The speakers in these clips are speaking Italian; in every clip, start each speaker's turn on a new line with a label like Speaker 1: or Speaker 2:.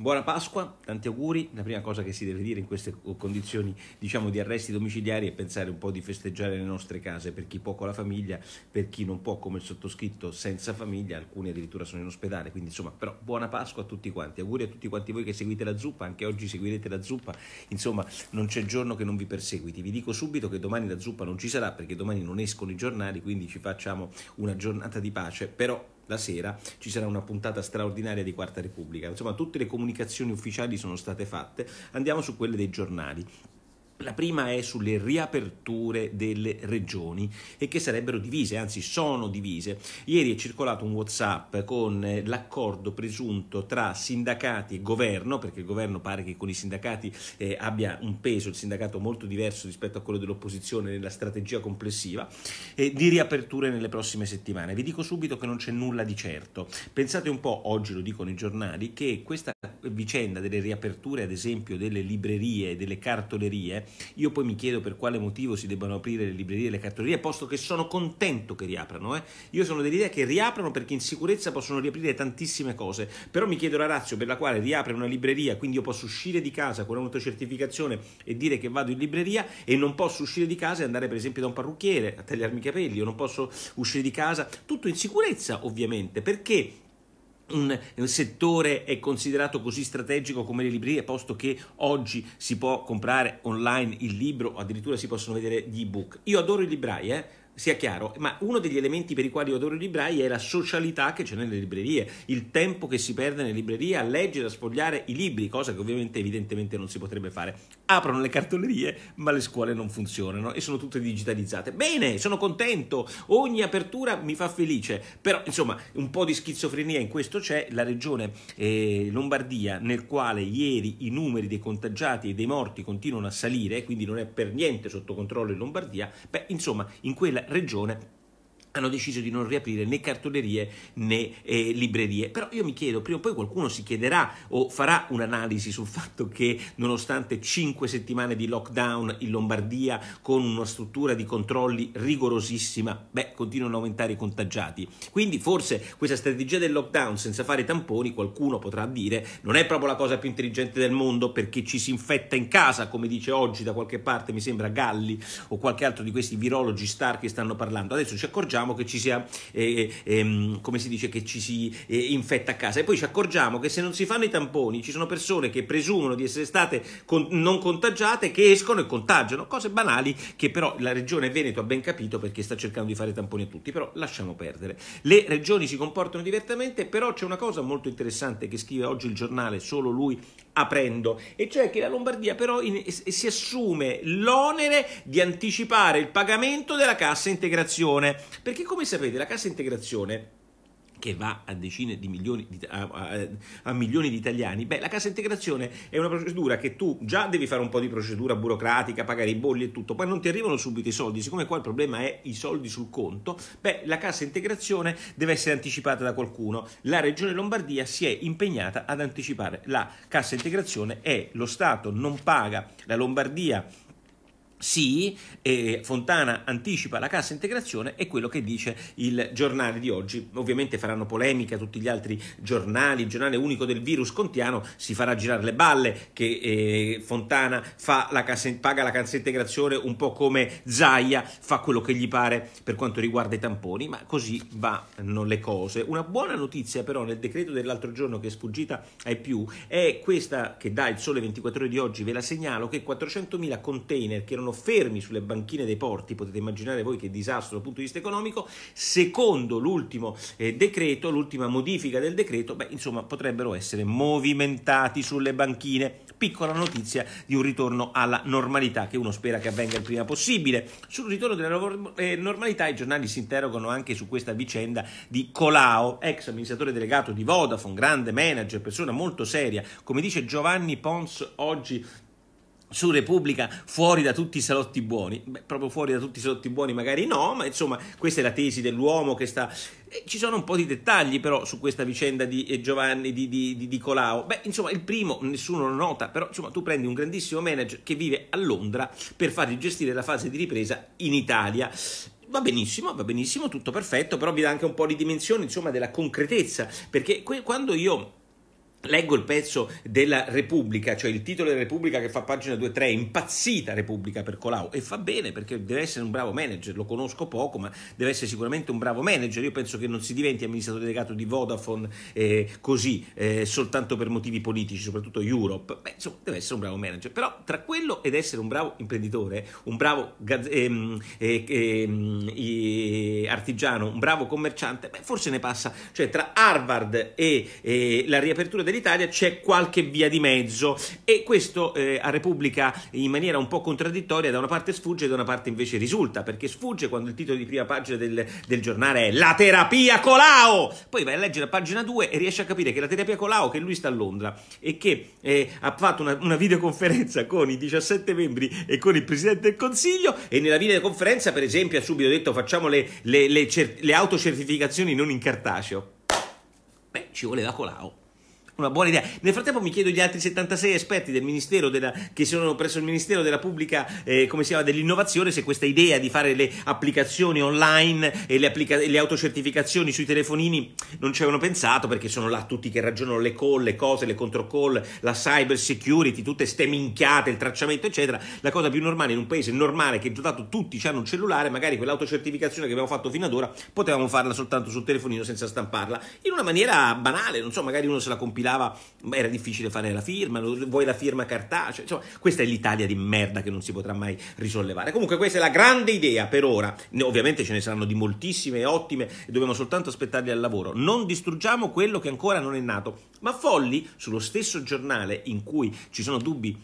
Speaker 1: Buona Pasqua, tanti auguri. La prima cosa che si deve dire in queste condizioni, diciamo, di arresti domiciliari è pensare un po' di festeggiare le nostre case per chi può con la famiglia, per chi non può, come il sottoscritto, senza famiglia, alcuni addirittura sono in ospedale. Quindi, insomma, però buona Pasqua a tutti quanti. Auguri a tutti quanti voi che seguite la zuppa, anche oggi seguirete la zuppa. Insomma, non c'è giorno che non vi perseguiti. Vi dico subito che domani la zuppa non ci sarà perché domani non escono i giornali, quindi ci facciamo una giornata di pace, però la sera ci sarà una puntata straordinaria di Quarta Repubblica. Insomma, tutte le comunicazioni ufficiali sono state fatte, andiamo su quelle dei giornali. La prima è sulle riaperture delle regioni e che sarebbero divise, anzi sono divise. Ieri è circolato un Whatsapp con eh, l'accordo presunto tra sindacati e governo, perché il governo pare che con i sindacati eh, abbia un peso, il sindacato molto diverso rispetto a quello dell'opposizione nella strategia complessiva, eh, di riaperture nelle prossime settimane. Vi dico subito che non c'è nulla di certo. Pensate un po', oggi lo dicono i giornali, che questa vicenda delle riaperture, ad esempio delle librerie e delle cartolerie, io poi mi chiedo per quale motivo si debbano aprire le librerie e le cartolerie, posto che sono contento che riaprano. Eh. Io sono dell'idea che riaprano perché in sicurezza possono riaprire tantissime cose, però mi chiedo la razza per la quale riapre una libreria, quindi io posso uscire di casa con un'autocertificazione e dire che vado in libreria e non posso uscire di casa e andare per esempio da un parrucchiere a tagliarmi i capelli, o non posso uscire di casa, tutto in sicurezza ovviamente, perché un, settore è considerato così strategico come le librerie, posto che oggi si può comprare online il libro, addirittura si possono vedere gli ebook. Io adoro i librai, eh? sia chiaro, ma uno degli elementi per i quali io adoro i librai è la socialità che c'è nelle librerie, il tempo che si perde nelle librerie a leggere, a sfogliare i libri, cosa che ovviamente evidentemente non si potrebbe fare. Aprono le cartolerie, ma le scuole non funzionano e sono tutte digitalizzate. Bene, sono contento, ogni apertura mi fa felice, però insomma un po' di schizofrenia in questo c'è, la regione eh, Lombardia nel quale ieri i numeri dei contagiati e dei morti continuano a salire, quindi non è per niente sotto controllo in Lombardia, beh insomma in quella regione hanno deciso di non riaprire né cartolerie né eh, librerie. Però io mi chiedo, prima o poi qualcuno si chiederà o farà un'analisi sul fatto che nonostante cinque settimane di lockdown in Lombardia con una struttura di controlli rigorosissima, beh, continuano ad aumentare i contagiati. Quindi forse questa strategia del lockdown senza fare tamponi, qualcuno potrà dire, non è proprio la cosa più intelligente del mondo perché ci si infetta in casa, come dice oggi da qualche parte, mi sembra Galli o qualche altro di questi virologi star che stanno parlando. Adesso ci accorgiamo accorgiamo che ci sia, eh, eh, ehm, come si dice, che ci si eh, infetta a casa e poi ci accorgiamo che se non si fanno i tamponi ci sono persone che presumono di essere state con- non contagiate che escono e contagiano, cose banali che però la regione Veneto ha ben capito perché sta cercando di fare tamponi a tutti, però lasciamo perdere. Le regioni si comportano diversamente, però c'è una cosa molto interessante che scrive oggi il giornale, solo lui aprendo, e cioè che la Lombardia però in- si assume l'onere di anticipare il pagamento della cassa integrazione perché come sapete la cassa integrazione che va a decine di milioni di, a, a, a, milioni di italiani, beh, la cassa integrazione è una procedura che tu già devi fare un po' di procedura burocratica, pagare i bolli e tutto, poi non ti arrivano subito i soldi, siccome qua il problema è i soldi sul conto, beh, la cassa integrazione deve essere anticipata da qualcuno. La Regione Lombardia si è impegnata ad anticipare la cassa integrazione e lo Stato non paga la Lombardia sì, eh, Fontana anticipa la cassa integrazione, è quello che dice il giornale di oggi. Ovviamente faranno polemica tutti gli altri giornali, il giornale unico del virus contiano si farà girare le balle che eh, Fontana la cassa, paga la cassa integrazione un po' come Zaia fa quello che gli pare per quanto riguarda i tamponi, ma così vanno le cose. Una buona notizia però nel decreto dell'altro giorno che è sfuggita ai più è questa che dà il sole 24 ore di oggi, ve la segnalo, che 400.000 container che erano rimangono fermi sulle banchine dei porti, potete immaginare voi che disastro dal punto di vista economico, secondo l'ultimo eh, decreto, l'ultima modifica del decreto, beh, insomma, potrebbero essere movimentati sulle banchine. Piccola notizia di un ritorno alla normalità che uno spera che avvenga il prima possibile. Sul ritorno della eh, normalità i giornali si interrogano anche su questa vicenda di Colau, ex amministratore delegato di Vodafone, grande manager, persona molto seria, come dice Giovanni Pons oggi su Repubblica fuori da tutti i salotti buoni, Beh, proprio fuori da tutti i salotti buoni magari no, ma insomma questa è la tesi dell'uomo che sta... Eh, ci sono un po' di dettagli però su questa vicenda di eh, Giovanni, di, di, di, di Colau. Beh, insomma, il primo nessuno lo nota, però insomma tu prendi un grandissimo manager che vive a Londra per fargli gestire la fase di ripresa in Italia va benissimo, va benissimo, tutto perfetto, però vi dà anche un po' di dimensione, insomma, della concretezza, perché que- quando io Leggo il pezzo della Repubblica, cioè il titolo della Repubblica che fa pagina 2-3, impazzita Repubblica per Colau e fa bene perché deve essere un bravo manager, lo conosco poco ma deve essere sicuramente un bravo manager, io penso che non si diventi amministratore delegato di Vodafone eh, così, eh, soltanto per motivi politici, soprattutto Europe, Beh, insomma deve essere un bravo manager, però tra quello ed essere un bravo imprenditore, un bravo ehm, ehm, eh, ehm, artigiano, un bravo commerciante, beh, forse ne passa, cioè tra Harvard e la riapertura del dell'Italia c'è qualche via di mezzo e questo eh, a Repubblica in maniera un po' contraddittoria da una parte sfugge e da una parte invece risulta perché sfugge quando il titolo di prima pagina del, del giornale è La terapia Colau poi vai a leggere la pagina 2 e riesci a capire che la terapia Colau che lui sta a Londra e che eh, ha fatto una, una videoconferenza con i 17 membri e con il Presidente del Consiglio e nella videoconferenza per esempio ha subito detto facciamo le, le, le, le autocertificazioni non in cartaceo. Beh, ci voleva Colau una buona idea. Nel frattempo mi chiedo gli altri 76 esperti del Ministero della, che sono presso il Ministero della Pubblica, eh, come si chiama, dell'innovazione, se questa idea di fare le applicazioni online e le, applica- le autocertificazioni sui telefonini non ci avevano pensato perché sono là tutti che ragionano le call, le cose, le controcall, la cyber security, tutte ste minchiate, il tracciamento, eccetera. La cosa più normale in un paese normale che dotato tutti hanno un cellulare, magari quell'autocertificazione che abbiamo fatto fino ad ora potevamo farla soltanto sul telefonino senza stamparla in una maniera banale, non so, magari uno se la compila dava, era difficile fare la firma, vuoi la firma cartacea, insomma, questa è l'Italia di merda che non si potrà mai risollevare. Comunque questa è la grande idea per ora, ovviamente ce ne saranno di moltissime ottime e dobbiamo soltanto aspettarli al lavoro. Non distruggiamo quello che ancora non è nato, ma Folli, sullo stesso giornale in cui ci sono dubbi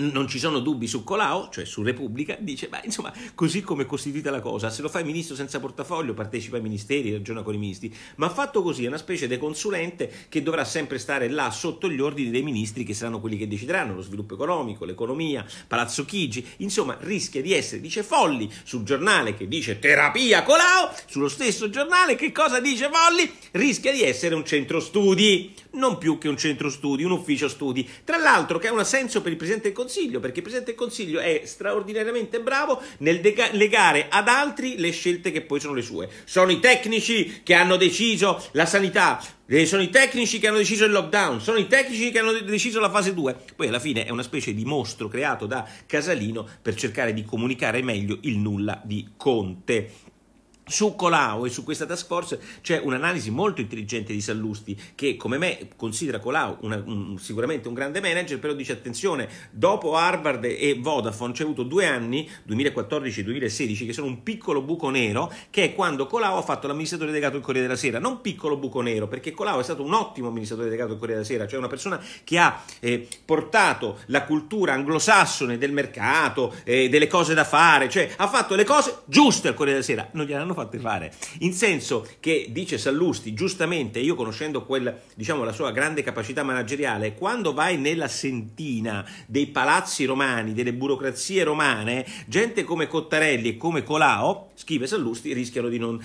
Speaker 1: non ci sono dubbi su Colau, cioè su Repubblica, dice, ma insomma, così come è costituita la cosa, se lo fa il ministro senza portafoglio, partecipa ai ministeri, ragiona con i ministri, ma fatto così è una specie di consulente che dovrà sempre stare là sotto gli ordini dei ministri che saranno quelli che decideranno lo sviluppo economico, l'economia, Palazzo Chigi, insomma, rischia di essere, dice Folli, sul giornale che dice terapia Colau, sullo stesso giornale che cosa dice Folli? Rischia di essere un centro studi, non più che un centro studi, un ufficio studi, tra l'altro che ha un senso per il Presidente del Consiglio, Consiglio, perché il Presidente del Consiglio è straordinariamente bravo nel dega- legare ad altri le scelte che poi sono le sue. Sono i tecnici che hanno deciso la sanità, eh, sono i tecnici che hanno deciso il lockdown, sono i tecnici che hanno deciso la fase 2. Poi alla fine è una specie di mostro creato da Casalino per cercare di comunicare meglio il nulla di Conte. Su Colau e su questa task force c'è un'analisi molto intelligente di Sallusti che come me considera Colau una, un, sicuramente un grande manager, però dice attenzione, dopo Harvard e Vodafone c'è avuto due anni, 2014-2016, che sono un piccolo buco nero, che è quando Colau ha fatto l'amministratore delegato del Corriere della Sera, non piccolo buco nero, perché Colau è stato un ottimo amministratore delegato del Corriere della Sera, cioè una persona che ha eh, portato la cultura anglosassone del mercato, eh, delle cose da fare, cioè ha fatto le cose giuste al Corriere della Sera, non gliel'hanno l'hanno fatte fare. In senso che, dice Sallusti, giustamente, io conoscendo quel, diciamo, la sua grande capacità manageriale, quando vai nella sentina dei palazzi romani, delle burocrazie romane, gente come Cottarelli e come Colao, scrive Sallusti, rischiano di non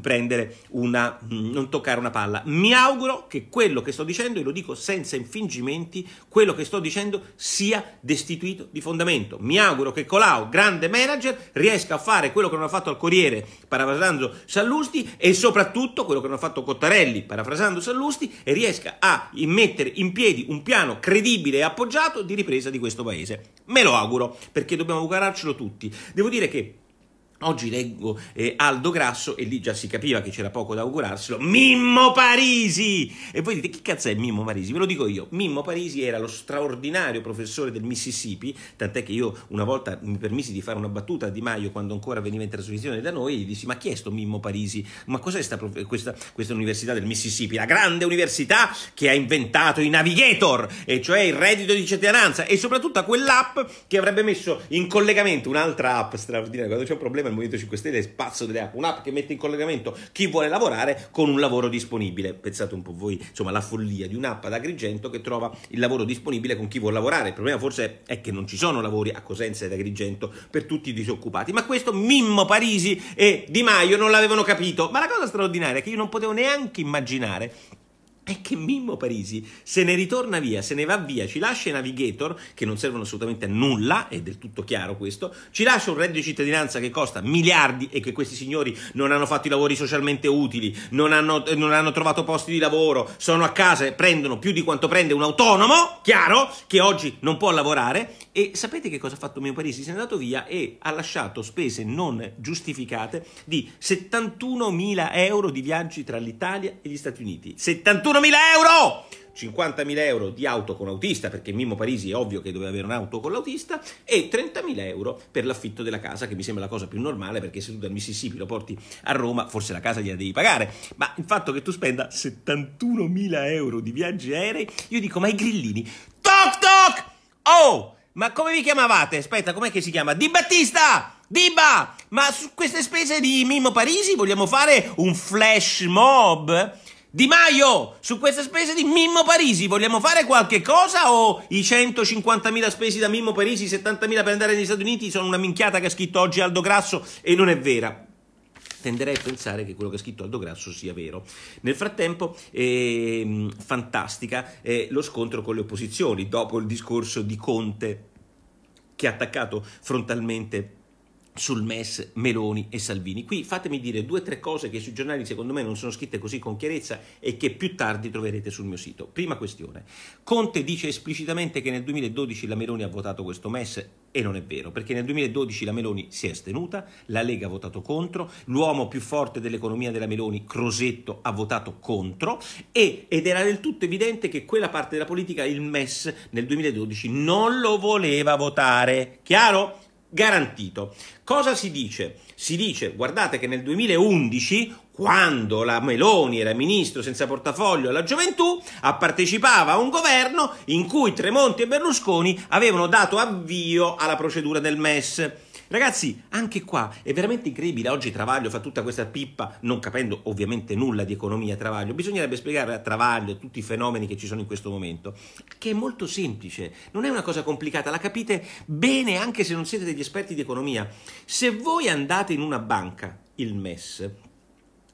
Speaker 1: prendere una, mm, non toccare una palla. Mi auguro che quello che sto dicendo, e lo dico senza infingimenti, quello che sto dicendo sia destituito di fondamento. Mi auguro che Colau, grande manager, riesca a fare quello che non ha fatto al Corriere, parafrasando Sallusti, e soprattutto quello che non ha fatto Cottarelli, parafrasando Sallusti, e riesca a mettere in piedi un piano credibile e appoggiato di ripresa di questo paese. Me lo auguro, perché dobbiamo augurarcelo tutti. Devo dire che Oggi leggo eh, Aldo Grasso e lì già si capiva che c'era poco da augurarselo. Mimmo Parisi! E voi dite chi cazzo è Mimmo Parisi? Ve lo dico io. Mimmo Parisi era lo straordinario professore del Mississippi, tant'è che io una volta mi permisi di fare una battuta a Di Maio quando ancora veniva in trasmissione da noi e gli dissi ma chi è sto Mimmo Parisi? Ma cos'è sta, questa, questa, università del Mississippi? La grande università che ha inventato i navigator, e cioè il reddito di cittadinanza e soprattutto quell'app che avrebbe messo in collegamento un'altra app straordinaria quando c'è un problema problema il Movimento 5 Stelle è spazzo delle app, un'app che mette in collegamento chi vuole lavorare con un lavoro disponibile. Pensate un po' voi, insomma, la follia di un'app ad Agrigento che trova il lavoro disponibile con chi vuole lavorare. Il problema forse è che non ci sono lavori a Cosenza ed Agrigento per tutti i disoccupati, ma questo Mimmo Parisi e Di Maio non l'avevano capito. Ma la cosa straordinaria è che io non potevo neanche immaginare è che Mimmo Parisi se ne ritorna via, se ne va via, ci lascia i navigator che non servono assolutamente a nulla, è del tutto chiaro questo, ci lascia un reddito di cittadinanza che costa miliardi e che questi signori non hanno fatto i lavori socialmente utili, non hanno, eh, non hanno trovato posti di lavoro, sono a casa e prendono più di quanto prende un autonomo, chiaro, che oggi non può lavorare e sapete che cosa ha fatto Mimmo Parisi? Se n'è andato via e ha lasciato spese non giustificate di 71 mila euro di viaggi tra l'Italia e gli Stati Uniti. 71 51.000 euro! 50.000 euro di auto con autista, perché Mimmo Parisi è ovvio che doveva avere un'auto con l'autista, e 30.000 euro per l'affitto della casa, che mi sembra la cosa più normale, perché se tu dal Mississippi lo porti a Roma, forse la casa gliela devi pagare. Ma il fatto che tu spenda 71.000 euro di viaggi aerei, io dico, ma i grillini, toc toc! Oh, ma come vi chiamavate? Aspetta, com'è che si chiama? Di Battista! Diba! Ma su queste spese di Mimmo Parisi vogliamo fare un flash mob? Di Maio, su queste spese di Mimmo Parisi, vogliamo fare qualche cosa o i 150.000 spesi da Mimmo Parisi, 70.000 per andare negli Stati Uniti sono una minchiata che ha scritto oggi Aldo Grasso e non è vera? tenderei a pensare che quello che ha scritto Aldo Grasso sia vero. Nel frattempo, eh, fantastica eh, lo scontro con le opposizioni, dopo il discorso di Conte che ha attaccato frontalmente sul MES Meloni e Salvini. Qui fatemi dire due o tre cose che sui giornali secondo me non sono scritte così con chiarezza e che più tardi troverete sul mio sito. Prima questione, Conte dice esplicitamente che nel 2012 la Meloni ha votato questo MES e non è vero, perché nel 2012 la Meloni si è astenuta, la Lega ha votato contro, l'uomo più forte dell'economia della Meloni, Crosetto, ha votato contro e, ed era del tutto evidente che quella parte della politica, il MES, nel 2012 non lo voleva votare. Chiaro? garantito. Cosa si dice? Si dice, guardate che nel 2011, quando la Meloni era ministro senza portafoglio alla gioventù, partecipava a un governo in cui Tremonti e Berlusconi avevano dato avvio alla procedura del MES. Ragazzi, anche qua è veramente incredibile. Oggi Travaglio fa tutta questa pippa, non capendo ovviamente nulla di economia Travaglio. Bisognerebbe spiegare a Travaglio tutti i fenomeni che ci sono in questo momento, che è molto semplice, non è una cosa complicata, la capite bene anche se non siete degli esperti di economia. Se voi andate in una banca, il MES,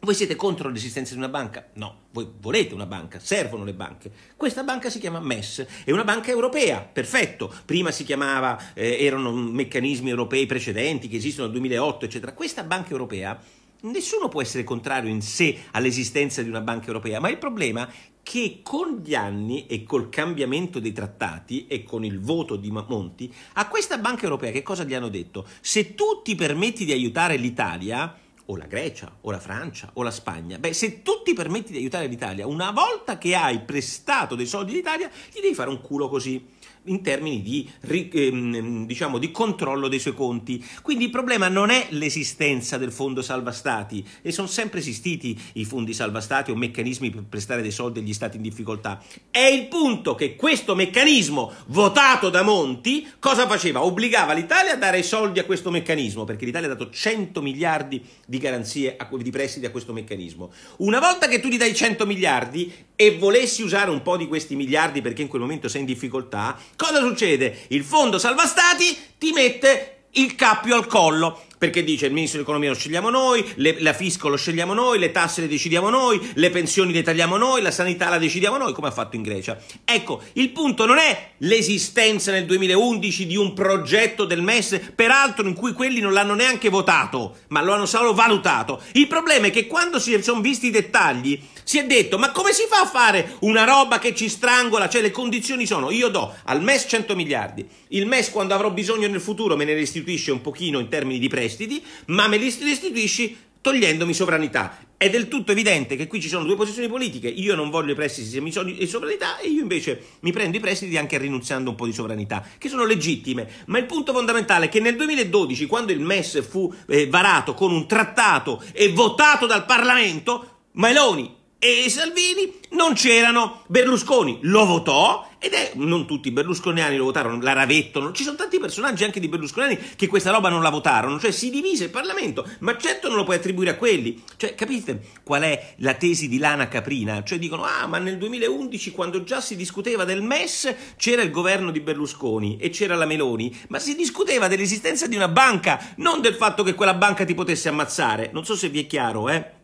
Speaker 1: voi siete contro l'esistenza di una banca? No, voi volete una banca, servono le banche. Questa banca si chiama MES, è una banca europea, perfetto. Prima si chiamava, eh, erano meccanismi europei precedenti che esistono dal 2008, eccetera. Questa banca europea, nessuno può essere contrario in sé all'esistenza di una banca europea, ma il problema è che con gli anni e col cambiamento dei trattati e con il voto di Monti, a questa banca europea che cosa gli hanno detto? Se tu ti permetti di aiutare l'Italia o la Grecia o la Francia o la Spagna. Beh, se tu ti permetti di aiutare l'Italia, una volta che hai prestato dei soldi all'Italia, gli devi fare un culo così in termini di, ehm, diciamo, di controllo dei suoi conti. Quindi il problema non è l'esistenza del fondo salva stati, e sono sempre esistiti i fondi salva stati o meccanismi per prestare dei soldi agli stati in difficoltà. È il punto che questo meccanismo votato da Monti cosa faceva? Obbligava l'Italia a dare soldi a questo meccanismo, perché l'Italia ha dato 100 miliardi di garanzie, di prestiti a questo meccanismo. Una volta che tu gli dai 100 miliardi, e volessi usare un po' di questi miliardi perché in quel momento sei in difficoltà, cosa succede? Il fondo salva stati ti mette il cappio al collo perché dice il ministro dell'economia lo scegliamo noi, le, la fisco lo scegliamo noi, le tasse le decidiamo noi, le pensioni le tagliamo noi, la sanità la decidiamo noi, come ha fatto in Grecia. Ecco, il punto non è l'esistenza nel 2011 di un progetto del MES, peraltro in cui quelli non l'hanno neanche votato, ma lo hanno solo valutato. Il problema è che quando si sono visti i dettagli, si è detto ma come si fa a fare una roba che ci strangola? Cioè le condizioni sono io do al MES 100 miliardi, il MES quando avrò bisogno nel futuro me ne restituisce un pochino in termini di prestiti, ma me li restituisci togliendomi sovranità. È del tutto evidente che qui ci sono due posizioni politiche, io non voglio i prestiti se mi sono di sovranità e io invece mi prendo i prestiti anche rinunziando un po' di sovranità, che sono legittime, ma il punto fondamentale è che nel 2012, quando il MES fu eh, varato con un trattato e votato dal Parlamento, Meloni e Salvini non c'erano. Berlusconi lo votò ed è, non tutti i berlusconiani lo votarono, la ravettano. Ci sono tanti personaggi anche di berlusconiani che questa roba non la votarono, cioè si divise il Parlamento, ma certo non lo puoi attribuire a quelli. Cioè, capite qual è la tesi di Lana Caprina? Cioè dicono, ah, ma nel 2011 quando già si discuteva del MES c'era il governo di Berlusconi e c'era la Meloni, ma si discuteva dell'esistenza di una banca, non del fatto che quella banca ti potesse ammazzare. Non so se vi è chiaro, eh.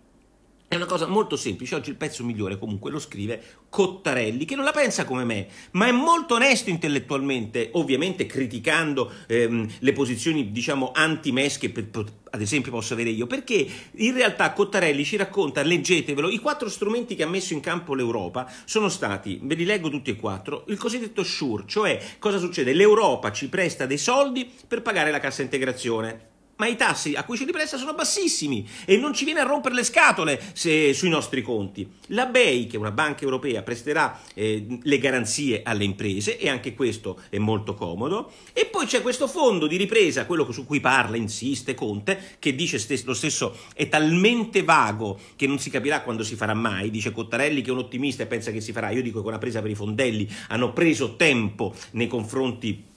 Speaker 1: È una cosa molto semplice, oggi il pezzo migliore comunque lo scrive Cottarelli, che non la pensa come me, ma è molto onesto intellettualmente, ovviamente criticando ehm, le posizioni, diciamo, anti-mesche, ad esempio posso avere io, perché in realtà Cottarelli ci racconta, leggetevelo, i quattro strumenti che ha messo in campo l'Europa sono stati, ve li leggo tutti e quattro, il cosiddetto SURE, cioè cosa succede? L'Europa ci presta dei soldi per pagare la cassa integrazione ma i tassi a cui ci ripresta sono bassissimi e non ci viene a rompere le scatole se, sui nostri conti. La BEI, che è una banca europea, presterà eh, le garanzie alle imprese e anche questo è molto comodo. E poi c'è questo fondo di ripresa, quello su cui parla, insiste Conte, che dice stes- lo stesso è talmente vago che non si capirà quando si farà mai. Dice Cottarelli che è un ottimista e pensa che si farà. Io dico che con la presa per i fondelli hanno preso tempo nei confronti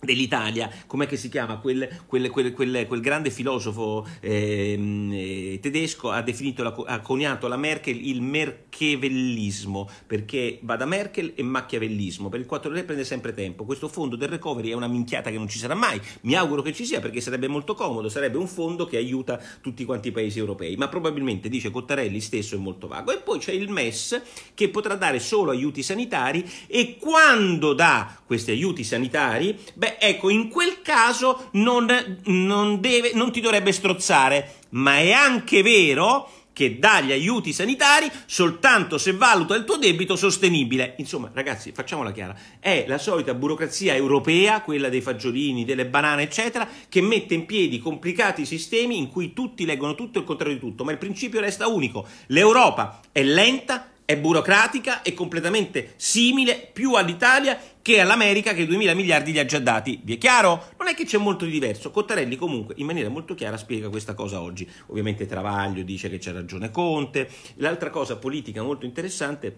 Speaker 1: dell'Italia, com'è che si chiama quel, quel, quel, quel grande filosofo ehm, eh, tedesco ha definito, ha coniato la Merkel il merchevellismo perché va da Merkel e macchiavellismo per il 4 re prende sempre tempo questo fondo del recovery è una minchiata che non ci sarà mai mi auguro che ci sia perché sarebbe molto comodo sarebbe un fondo che aiuta tutti quanti i paesi europei ma probabilmente dice Cottarelli stesso è molto vago e poi c'è il MES che potrà dare solo aiuti sanitari e quando dà questi aiuti sanitari beh, beh, ecco, in quel caso non, non, deve, non ti dovrebbe strozzare. Ma è anche vero che dà gli aiuti sanitari soltanto se valuta il tuo debito sostenibile. Insomma, ragazzi, facciamola chiara, è la solita burocrazia europea, quella dei fagiolini, delle banane, eccetera, che mette in piedi complicati sistemi in cui tutti leggono tutto e il contrario di tutto, ma il principio resta unico. L'Europa è lenta, è burocratica e completamente simile più all'Italia che all'America che 2.000 miliardi gli ha già dati. Vi è chiaro? Non è che c'è molto di diverso. Cottarelli comunque in maniera molto chiara spiega questa cosa oggi. Ovviamente Travaglio dice che c'è ragione Conte. L'altra cosa politica molto interessante è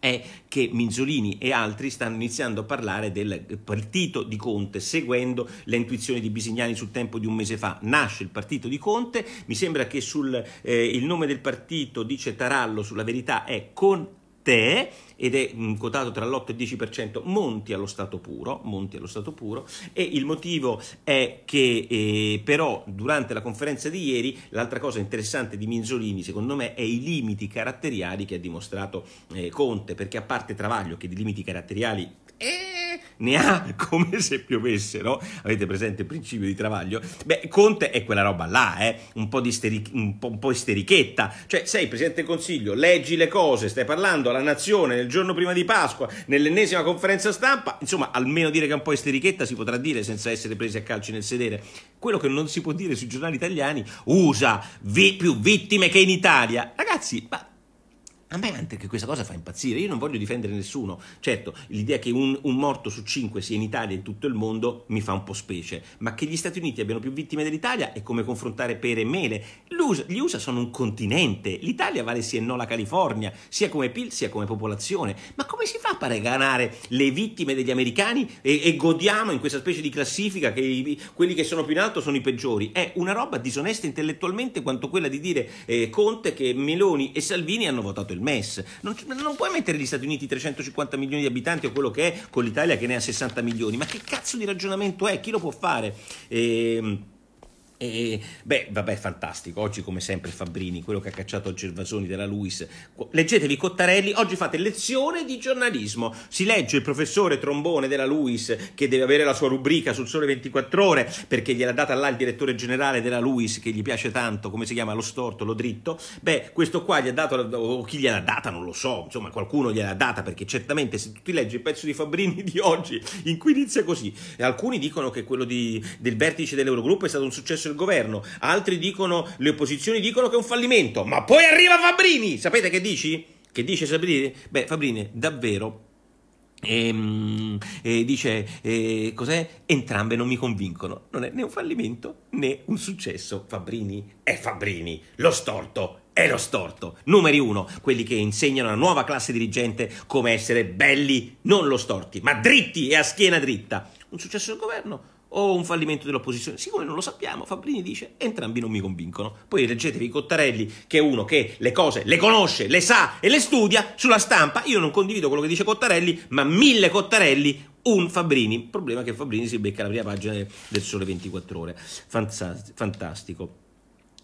Speaker 1: è che Minzolini e altri stanno iniziando a parlare del partito di Conte, seguendo le intuizioni di Bisignani sul tempo di un mese fa. Nasce il partito di Conte, mi sembra che sul, eh, il nome del partito, dice Tarallo, sulla verità è con tè ed è mm, quotato tra l'8 e il 10% monti allo stato puro, monti allo stato puro e il motivo è che eh, però durante la conferenza di ieri l'altra cosa interessante di Minzolini secondo me è i limiti caratteriali che ha dimostrato eh, Conte perché a parte Travaglio che di limiti caratteriali e ne ha come se piovesse, no? Avete presente il principio di Travaglio? Beh, Conte è quella roba là, eh? un, po isteri- un, po', un po' isterichetta, cioè sei Presidente del Consiglio, leggi le cose, stai parlando alla nazione nel giorno prima di Pasqua, nell'ennesima conferenza stampa, insomma almeno dire che è un po' isterichetta si potrà dire senza essere presi a calci nel sedere. Quello che non si può dire sui giornali italiani, USA vi- più vittime che in Italia. Ragazzi, ma a me anche questa cosa fa impazzire, io non voglio difendere nessuno, certo l'idea che un, un morto su cinque sia in Italia e in tutto il mondo mi fa un po' specie, ma che gli Stati Uniti abbiano più vittime dell'Italia è come confrontare pere e mele, USA, gli USA sono un continente, l'Italia vale sì e no la California, sia come PIL sia come popolazione, ma come si fa a paragonare le vittime degli americani e, e, godiamo in questa specie di classifica che i, quelli che sono più in alto sono i peggiori? È una roba disonesta intellettualmente quanto quella di dire eh, Conte che Meloni e Salvini hanno votato il del MES. Non, non, puoi mettere gli Stati Uniti 350 milioni di abitanti o quello che è con l'Italia che ne ha 60 milioni. Ma che cazzo di ragionamento è? Chi lo può fare? Ehm e, beh, vabbè, fantastico. Oggi, come sempre, Fabrini, quello che ha cacciato Gervasoni della Luis. Leggetevi Cottarelli. Oggi fate lezione di giornalismo. Si legge il professore Trombone della Luis, che deve avere la sua rubrica sul Sole 24 Ore, perché gliel'ha data là il direttore generale della Luis, che gli piace tanto. Come si chiama? Lo storto, lo dritto. Beh, questo qua gli ha dato, o chi gliel'ha data, non lo so. Insomma, qualcuno gliel'ha data, perché certamente se tu ti leggi il pezzo di Fabrini di oggi, in cui inizia così, alcuni dicono che quello di, del vertice dell'Eurogruppo è stato un successo il governo, altri dicono, le opposizioni dicono che è un fallimento, ma poi arriva Fabrini, sapete che dici? Che dice Fabrini? Beh, Fabrini, davvero e, ehm, e, eh, dice e, eh, cos'è? Entrambe non mi convincono. Non è né un fallimento né un successo. Fabrini è Fabrini, lo storto è lo storto. Numeri uno, quelli che insegnano alla nuova classe dirigente come essere belli, non lo storti, ma dritti e a schiena dritta. Un successo del governo? o un fallimento dell'opposizione? Siccome non lo sappiamo, Fabrini dice entrambi non mi convincono. Poi leggetevi Cottarelli, che è uno che le cose le conosce, le sa e le studia sulla stampa. Io non condivido quello che dice Cottarelli, ma mille Cottarelli, un Fabrini. Il Problema è che Fabrini si becca la prima pagina del Sole 24 Ore. Fantastico.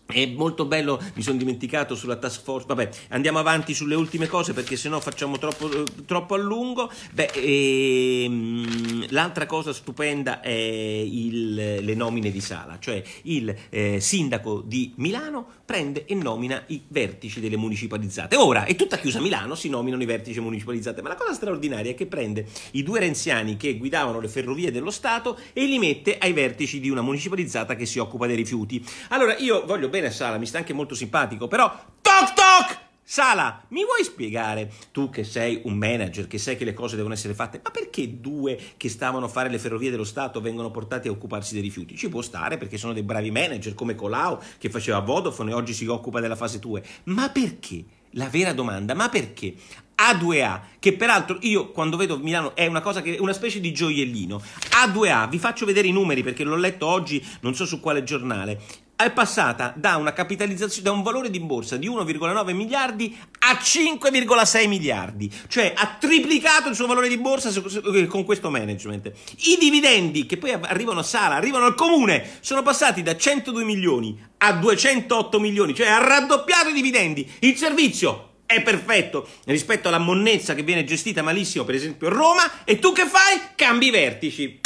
Speaker 1: È molto bello, mi sono dimenticato sulla task force. Vabbè, andiamo avanti sulle ultime cose perché sennò facciamo troppo, troppo a lungo. Beh, ehm, l'altra cosa stupenda è il, le nomine di sala, cioè il eh, sindaco di Milano prende e nomina i vertici delle municipalizzate. Ora è tutta chiusa Milano, si nominano i vertici municipalizzate, ma la cosa straordinaria è che prende i due renziani che guidavano le ferrovie dello Stato e li mette ai vertici di una municipalizzata che si occupa dei rifiuti. Allora io voglio bene Sala, mi sta anche molto simpatico, però toc toc! Sala, mi vuoi spiegare, tu che sei un manager, che sai che le cose devono essere fatte, ma perché due che stavano a fare le ferrovie dello Stato vengono portati a occuparsi dei rifiuti? Ci può stare perché sono dei bravi manager come Colau che faceva Vodafone e oggi si occupa della fase 2, ma perché? La vera domanda, ma perché? A2A, che peraltro io quando vedo Milano è una, cosa che, è una specie di gioiellino. A2A, vi faccio vedere i numeri perché l'ho letto oggi, non so su quale giornale è passata da una capitalizzazione, da un valore di borsa di 1,9 miliardi a 5,6 miliardi, cioè ha triplicato il suo valore di borsa eh, con questo management. I dividendi che poi arrivano a Sala, arrivano al comune, sono passati da 102 milioni a 208 milioni, cioè ha raddoppiato i dividendi. Il servizio è perfetto rispetto alla monnezza che viene gestita malissimo, per esempio a Roma, e tu che fai? Cambi vertici.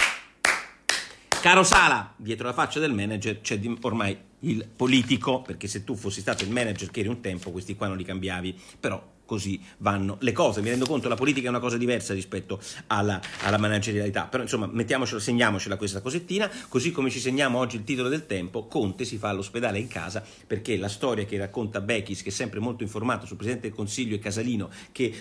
Speaker 1: Caro Sala, dietro la faccia del manager c'è ormai il politico, perché se tu fossi stato il manager che eri un tempo, questi qua non li cambiavi, però così vanno le cose. Mi rendo conto che la politica è una cosa diversa rispetto alla, alla, managerialità, però insomma mettiamocela, segniamocela questa cosettina, così come ci segniamo oggi il titolo del tempo, Conte si fa all'ospedale in casa perché la storia che racconta Bechis, che è sempre molto informato sul Presidente del Consiglio e Casalino, che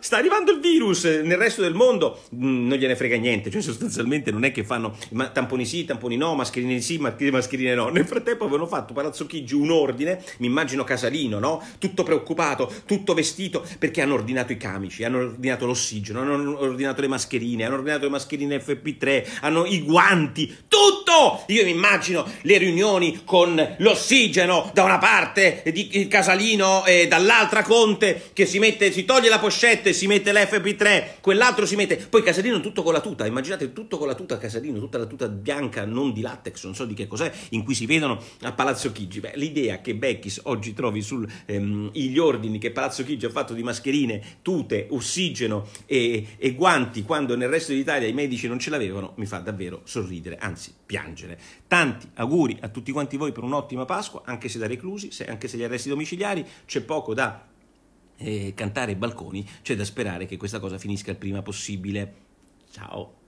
Speaker 1: sta arrivando il virus nel resto del mondo, mm, non gliene frega niente, cioè sostanzialmente non è che fanno tamponi sì, tamponi no, mascherine sì, mascherine no. Nel frattempo avevano fatto Palazzo Chigi un ordine, mi immagino Casalino, no? Tutto preoccupato, tutto vestito, perché hanno ordinato i camici, hanno ordinato l'ossigeno, hanno ordinato le mascherine, hanno ordinato le mascherine FP3, hanno i guanti, tutto! Io mi immagino le riunioni con l'ossigeno da una parte di Casalino e dall'altra Conte che si mette, si toglie la poscetta si mette l'FP3, quell'altro si mette, poi Casalino tutto con la tuta, immaginate tutto con la tuta Casalino, tutta la tuta bianca, non di latex, non so di che cos'è, in cui si vedono a Palazzo Chigi. Beh, l'idea che Becchis oggi trovi sugli ehm, ordini che Palazzo Chigi ha fatto di mascherine, tute, ossigeno e, e guanti, quando nel resto d'Italia i medici non ce l'avevano, mi fa davvero sorridere, anzi piangere. Tanti auguri a tutti quanti voi per un'ottima Pasqua, anche se da reclusi, se, anche se gli arresti domiciliari, c'è poco da eh, cantare balconi, c'è da sperare che questa cosa finisca il prima possibile. Ciao!